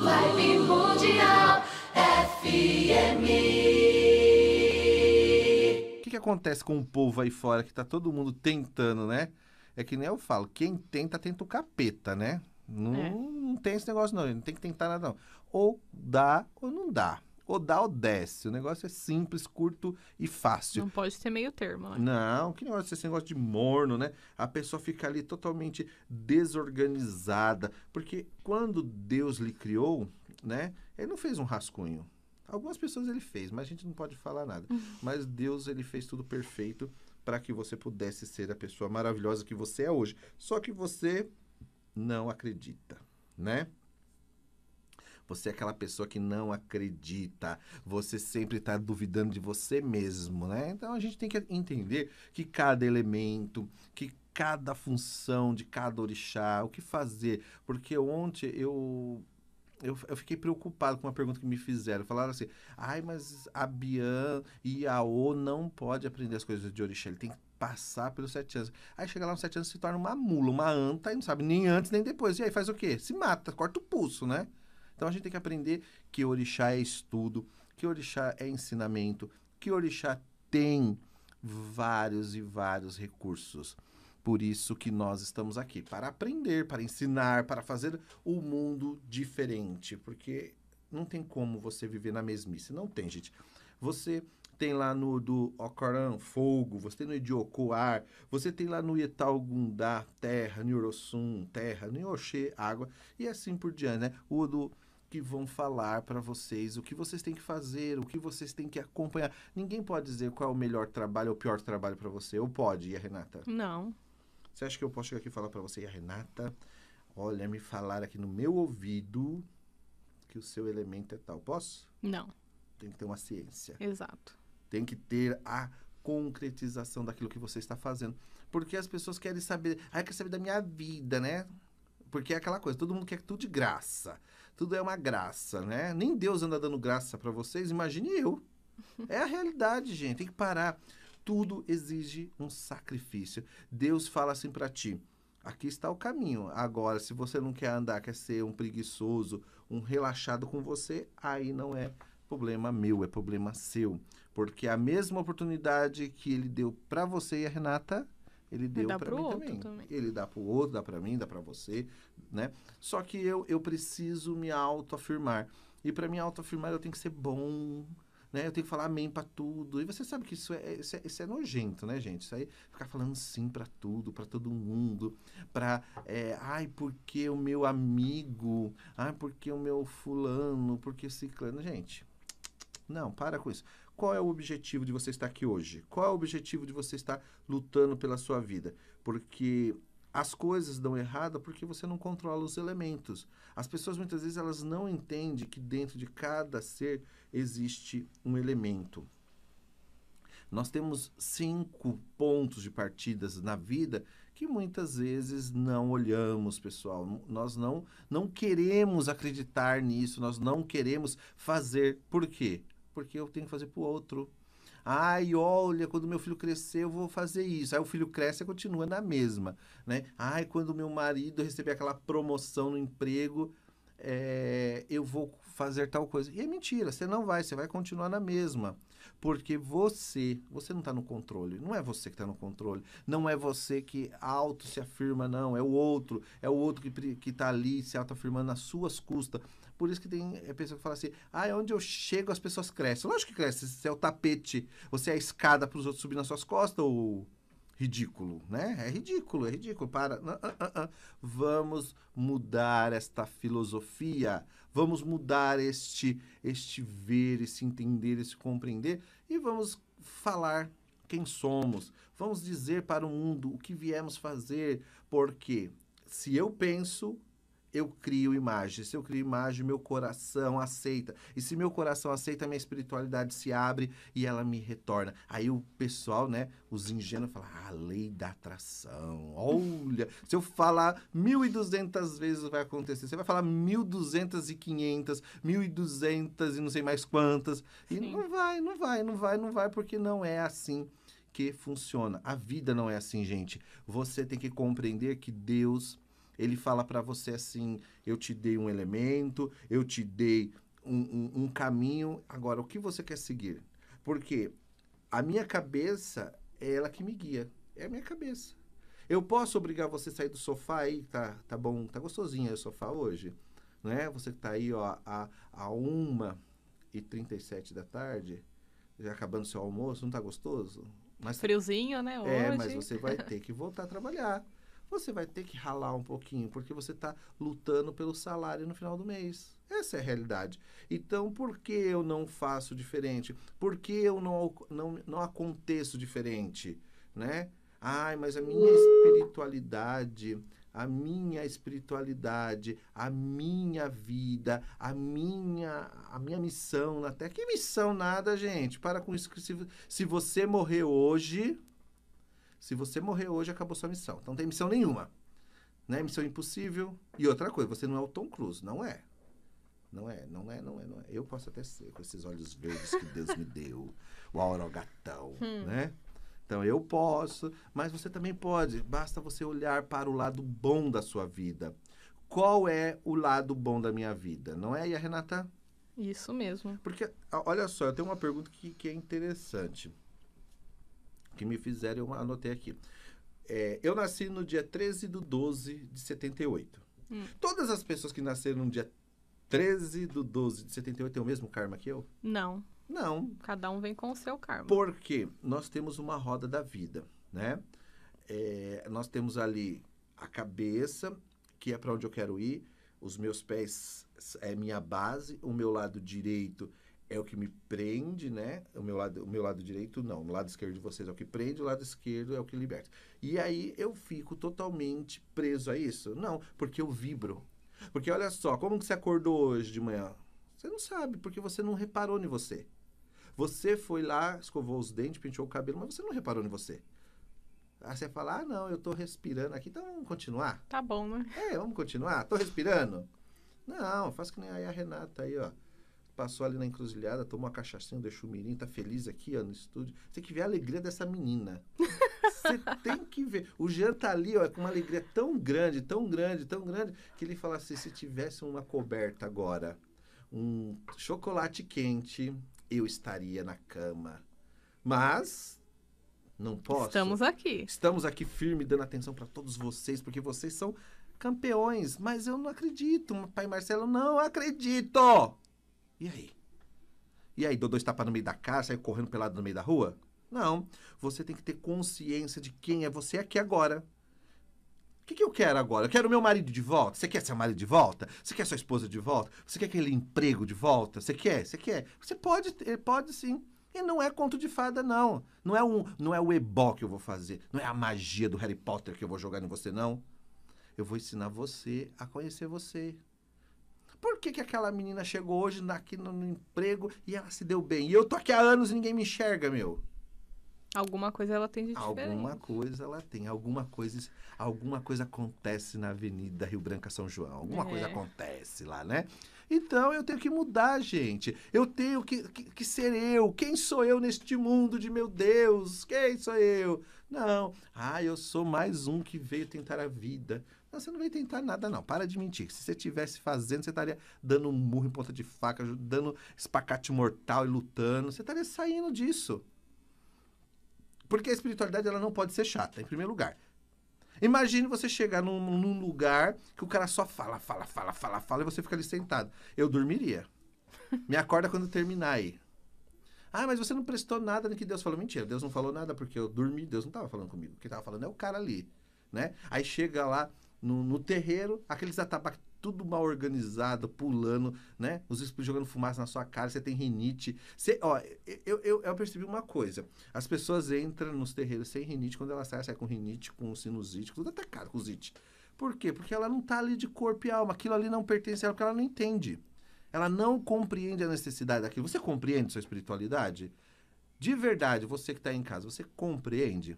Live Mundial FM. O que, que acontece com o povo aí fora que tá todo mundo tentando, né? É que nem eu falo, quem tenta, tenta o capeta, né? Não, é. não tem esse negócio, não. Não tem que tentar nada, não. Ou dá ou não dá ou dá ou desce. O negócio é simples, curto e fácil. Não pode ser meio termo, né? Não, que negócio é esse negócio de morno, né? A pessoa fica ali totalmente desorganizada. Porque quando Deus lhe criou, né? Ele não fez um rascunho. Algumas pessoas ele fez, mas a gente não pode falar nada. Uhum. Mas Deus, ele fez tudo perfeito para que você pudesse ser a pessoa maravilhosa que você é hoje. Só que você não acredita, né? Você é aquela pessoa que não acredita. Você sempre está duvidando de você mesmo, né? Então a gente tem que entender que cada elemento, que cada função de cada orixá, o que fazer. Porque ontem eu eu, eu, fiquei preocupado com uma pergunta que me fizeram. Falaram assim: ai, mas a Bian e a O não pode aprender as coisas de orixá, ele tem que passar pelos sete anos. Aí chega lá nos sete anos se torna uma mula, uma anta, e não sabe nem antes nem depois. E aí faz o quê? Se mata, corta o pulso, né? Então a gente tem que aprender que orixá é estudo, que orixá é ensinamento, que orixá tem vários e vários recursos. Por isso que nós estamos aqui, para aprender, para ensinar, para fazer o mundo diferente, porque não tem como você viver na mesmice, não tem, gente. Você tem lá no do Okoran, fogo, você tem no Idioko, ar, você tem lá no Ietal Gundá, terra, no Yorosum, terra, no Yoxê, água, e assim por diante, né? O do que vão falar para vocês o que vocês têm que fazer, o que vocês têm que acompanhar. Ninguém pode dizer qual é o melhor trabalho ou o pior trabalho para você. Ou pode, e a Renata? Não. Você acha que eu posso chegar aqui e falar para você, e a Renata? Olha, me falar aqui no meu ouvido que o seu elemento é tal. Posso? Não. Tem que ter uma ciência. Exato. Tem que ter a concretização daquilo que você está fazendo. Porque as pessoas querem saber, ah, quer saber da minha vida, né? Porque é aquela coisa, todo mundo quer tudo de graça tudo é uma graça, né? Nem Deus anda dando graça para vocês, imagine eu. É a realidade, gente. Tem que parar. Tudo exige um sacrifício. Deus fala assim para ti: aqui está o caminho. Agora, se você não quer andar, quer ser um preguiçoso, um relaxado com você, aí não é problema meu, é problema seu. Porque a mesma oportunidade que ele deu para você e a Renata, ele deu para mim também. também. Ele dá para o outro, dá para mim, dá para você, né? Só que eu, eu preciso me autoafirmar. E para me autoafirmar eu tenho que ser bom, né? Eu tenho que falar amém para tudo. E você sabe que isso é, é, isso é, isso é, nojento, né, gente? Isso aí, ficar falando sim para tudo, para todo mundo, para é, ai, porque o meu amigo, ai, porque o meu fulano, porque ciclano, gente. Não, para com isso. Qual é o objetivo de você estar aqui hoje? Qual é o objetivo de você estar lutando pela sua vida? Porque as coisas dão errada porque você não controla os elementos. As pessoas muitas vezes elas não entendem que dentro de cada ser existe um elemento. Nós temos cinco pontos de partidas na vida que muitas vezes não olhamos, pessoal. Nós não não queremos acreditar nisso, nós não queremos fazer. Por quê? porque eu tenho que fazer para o outro. Ai, olha, quando meu filho crescer, eu vou fazer isso. Aí o filho cresce e continua na mesma, né? Ai, quando meu marido receber aquela promoção no emprego, é, eu vou fazer tal coisa. E é mentira, você não vai, você vai continuar na mesma. Porque você, você não está no controle. Não é você que está no controle. Não é você que auto se afirma, não. É o outro. É o outro que está ali se auto-afirmando às suas custas. Por isso que tem é, pessoa que fala assim: ah, é onde eu chego as pessoas crescem. Lógico que cresce. Você é o tapete. Você é a escada para os outros subir nas suas costas, ou ridículo, né? É ridículo, é ridículo. Para. Não, não, não, Vamos mudar esta filosofia vamos mudar este, este ver, esse entender, esse compreender e vamos falar quem somos. Vamos dizer para o mundo o que viemos fazer, porque se eu penso, eu crio imagem. Se eu crio imagem, meu coração aceita. E se meu coração aceita, minha espiritualidade se abre e ela me retorna. Aí o pessoal, né, os ingênuos falam, ah, lei da atração. Olha, se eu falar 1.200 vezes vai acontecer. Você vai falar 1.200 e 500, 1.200 e não sei mais quantas. E Sim. não vai, não vai, não vai, não vai, porque não é assim que funciona. A vida não é assim, gente. Você tem que compreender que Deus ele fala para você assim: eu te dei um elemento, eu te dei um, um, um caminho, agora o que você quer seguir? Porque a minha cabeça é ela que me guia, é a minha cabeça. Eu posso obrigar você a sair do sofá aí, tá, tá bom, tá gostosinho aí o sofá hoje, né? Você que tá aí, ó, a, a 1 e 37 da tarde, já acabando seu almoço, não tá gostoso? Mas, Friozinho, né, hoje. É, mas você vai ter que voltar a trabalhar você vai ter que ralar um pouquinho, porque você está lutando pelo salário no final do mês. Essa é a realidade. Então, por que eu não faço diferente? Por que eu não, não, não aconteço diferente? Né? Ai, mas a minha espiritualidade, a minha espiritualidade, a minha vida, a minha, a minha missão na Terra. Que missão nada, gente? Para com isso. Que se, se você morrer hoje, se você morrer hoje, acabou sua missão. Então não tem missão nenhuma. Né? Missão impossível. E outra coisa, você não é o Tom Cruise, não é. Não é, não é, não é, não é. Eu posso até ser, com esses olhos verdes que Deus me deu, o aurogatão, hum. né? Então eu posso, mas você também pode. Basta você olhar para o lado bom da sua vida. Qual é o lado bom da minha vida? Não é aí, Renata? Isso mesmo. Porque, olha só, eu tenho uma pergunta que, que é interessante que me fizeram, eu anotei aqui. É, eu nasci no dia 13 do 12 de 78. Hum. Todas as pessoas que nasceram no dia 13 do 12 de 78 têm o mesmo karma que eu? Não. Não. Cada um vem com o seu karma. Porque nós temos uma roda da vida, né? É, nós temos ali a cabeça, que é para onde eu quero ir, os meus pés é minha base, o meu lado direito é o que me prende, né? O meu lado, o meu lado direito não, o lado esquerdo de vocês é o que prende, o lado esquerdo é o que liberta. E aí eu fico totalmente preso a isso? Não, porque eu vibro. Porque olha só, como que você acordou hoje de manhã? Você não sabe, porque você não reparou em você. Você foi lá, escovou os dentes, penteou o cabelo, mas você não reparou em você. Aí você fala, ah, não, eu tô respirando aqui, então vamos continuar? Tá bom, né? É, vamos continuar? Tô respirando? Não, faz que nem aí a Renata aí, ó passou ali na encruzilhada, tomou uma cachaçinha, deixou o mirim, tá feliz aqui, ó, no estúdio. Você tem que ver a alegria dessa menina. Você tem que ver. O Jean tá ali, ó, com uma alegria tão grande, tão grande, tão grande, que ele fala assim, se tivesse uma coberta agora, um chocolate quente, eu estaria na cama. Mas não posso. Estamos aqui. Estamos aqui firme, dando atenção para todos vocês, porque vocês são campeões. Mas eu não acredito. Pai Marcelo, não acredito! E aí? E aí, Dodô está para no meio da casa, saiu correndo pelado no meio da rua? Não. Você tem que ter consciência de quem é você aqui agora. O que, que eu quero agora? Eu quero meu marido de volta. Você quer seu marido de volta? Você quer sua esposa de volta? Você quer aquele emprego de volta? Você quer? Você quer? Você pode, pode sim. E não é conto de fada, não. Não é, um, não é o ebó que eu vou fazer. Não é a magia do Harry Potter que eu vou jogar em você, não. Eu vou ensinar você a conhecer você. Por que, que aquela menina chegou hoje aqui no, no emprego e ela se deu bem? E eu tô aqui há anos e ninguém me enxerga, meu. Alguma coisa ela tem de diferente. Alguma coisa ela tem, alguma coisa, alguma coisa acontece na Avenida Rio Branca São João, alguma é. coisa acontece lá, né? Então eu tenho que mudar, gente. Eu tenho que, que, que, ser eu. Quem sou eu neste mundo de meu Deus? Quem sou eu? Não. Ah, eu sou mais um que veio tentar a vida. Não, você não vai tentar nada, não. Para de mentir. Se você estivesse fazendo, você estaria dando um murro em ponta de faca, dando espacate mortal e lutando. Você estaria saindo disso. Porque a espiritualidade ela não pode ser chata, em primeiro lugar. Imagine você chegar num, num lugar que o cara só fala, fala, fala, fala, fala, e você fica ali sentado. Eu dormiria. Me acorda quando terminar aí. Ah, mas você não prestou nada no que Deus falou. Mentira, Deus não falou nada porque eu dormi, Deus não estava falando comigo. Quem estava falando é o cara ali, né? Aí chega lá, no, no terreiro, aqueles atabaques tudo mal organizado, pulando, né? Os espíritos jogando fumaça na sua cara, você tem rinite. Você, ó, eu, eu, eu percebi uma coisa. As pessoas entram nos terreiros sem rinite, quando ela sai, sai com rinite, com sinusite, tudo atacado com zite. Por quê? Porque ela não tá ali de corpo e alma. Aquilo ali não pertence a ela, porque ela não entende. Ela não compreende a necessidade daquilo. Você compreende sua espiritualidade? De verdade, você que está em casa, você compreende?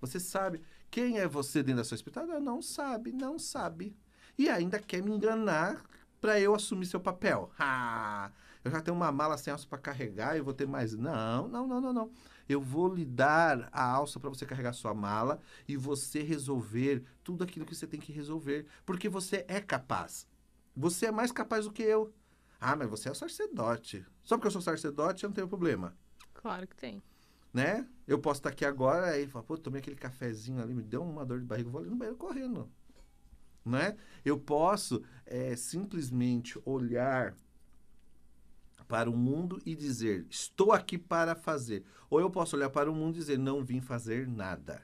Você sabe quem é você dentro da sua espiritualidade? Ah, não sabe, não sabe. E ainda quer me enganar para eu assumir seu papel. Ah, eu já tenho uma mala sem alça para carregar, eu vou ter mais. Não, não, não, não, não. Eu vou lhe dar a alça para você carregar sua mala e você resolver tudo aquilo que você tem que resolver, porque você é capaz. Você é mais capaz do que eu. Ah, mas você é sacerdote. Só porque eu sou sacerdote, eu não tenho problema. Claro que tem né? Eu posso estar aqui agora e falar, pô, tomei aquele cafezinho ali, me deu uma dor de barriga, vou ali no banheiro correndo. Né? Eu posso é, simplesmente olhar para o mundo e dizer, estou aqui para fazer. Ou eu posso olhar para o mundo e dizer, não vim fazer nada.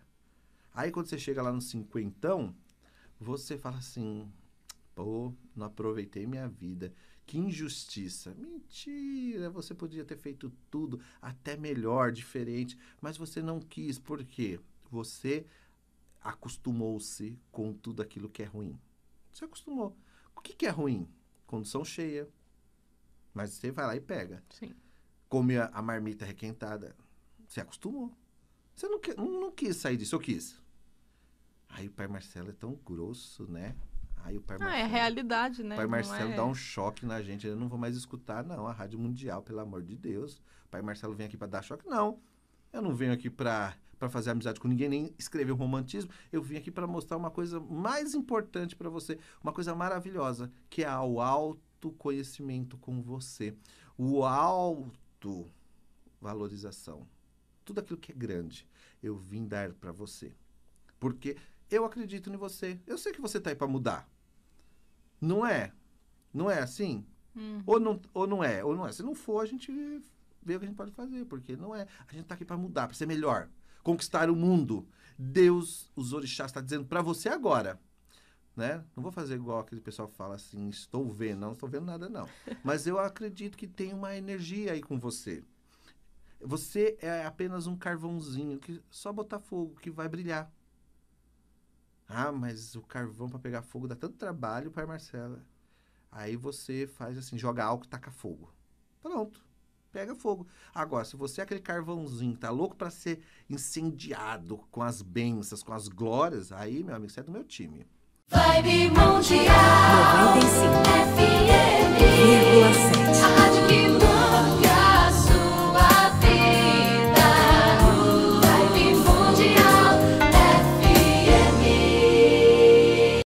Aí quando você chega lá no cinquentão, você fala assim, Pô, não aproveitei minha vida. Que injustiça. Mentira, você podia ter feito tudo, até melhor, diferente, mas você não quis. Por quê? Você acostumou-se com tudo aquilo que é ruim. Você acostumou. O que, que é ruim? Condição cheia. Mas você vai lá e pega. Sim. Come a, a marmita requentada. Você acostumou. Você não, que, não, não quis sair disso. Eu quis. Aí o pai Marcelo é tão grosso, né? Aí o pai ah, é Marcelo, é realidade, né? O pai Marcelo é... dá um choque na gente. Eu não vou mais escutar, não, a Rádio Mundial, pelo amor de Deus. O pai Marcelo vem aqui para dar choque. Não, eu não venho aqui para fazer amizade com ninguém, nem escrever um romantismo. Eu vim aqui para mostrar uma coisa mais importante para você, uma coisa maravilhosa, que é o autoconhecimento com você. O autovalorização. Tudo aquilo que é grande, eu vim dar para você. Porque eu acredito em você. Eu sei que você está aí para mudar. Não é? Não é assim? Hum. Ou, não, ou não é? Ou não é? Se não for, a gente vê o que a gente pode fazer, porque não é. A gente está aqui para mudar, para ser melhor, conquistar o mundo. Deus, os orixás, está dizendo para você agora. Né? Não vou fazer igual aquele pessoal que fala assim, estou vendo, não estou vendo nada não. Mas eu acredito que tem uma energia aí com você. Você é apenas um carvãozinho que só botar fogo que vai brilhar. Ah, mas o carvão para pegar fogo dá tanto trabalho, pai Marcela. Aí você faz assim, joga álcool e taca fogo. Pronto. Pega fogo. Agora, se você é aquele carvãozinho, que tá louco para ser incendiado com as bênçãos, com as glórias, aí, meu amigo, você é do meu time. Vibe Mundial 95 FM 1,7 A rádio